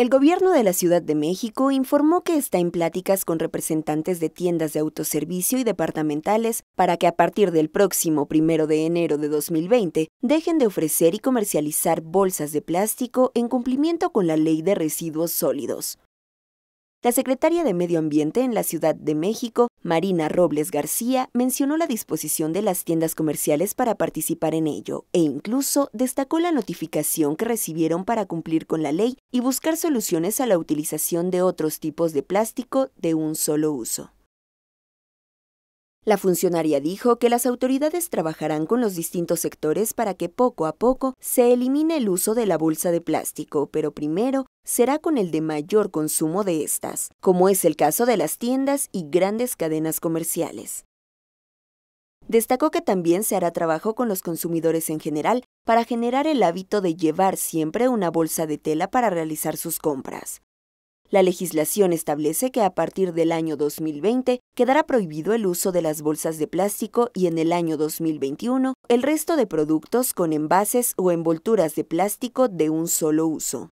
El gobierno de la Ciudad de México informó que está en pláticas con representantes de tiendas de autoservicio y departamentales para que a partir del próximo 1 de enero de 2020 dejen de ofrecer y comercializar bolsas de plástico en cumplimiento con la Ley de Residuos Sólidos. La secretaria de Medio Ambiente en la Ciudad de México, Marina Robles García mencionó la disposición de las tiendas comerciales para participar en ello e incluso destacó la notificación que recibieron para cumplir con la ley y buscar soluciones a la utilización de otros tipos de plástico de un solo uso. La funcionaria dijo que las autoridades trabajarán con los distintos sectores para que poco a poco se elimine el uso de la bolsa de plástico, pero primero será con el de mayor consumo de estas, como es el caso de las tiendas y grandes cadenas comerciales. Destacó que también se hará trabajo con los consumidores en general para generar el hábito de llevar siempre una bolsa de tela para realizar sus compras. La legislación establece que a partir del año 2020 quedará prohibido el uso de las bolsas de plástico y en el año 2021 el resto de productos con envases o envolturas de plástico de un solo uso.